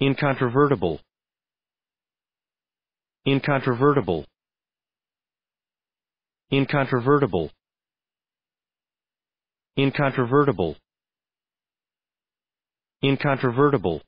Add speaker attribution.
Speaker 1: incontrovertible incontrovertible incontrovertible incontrovertible incontrovertible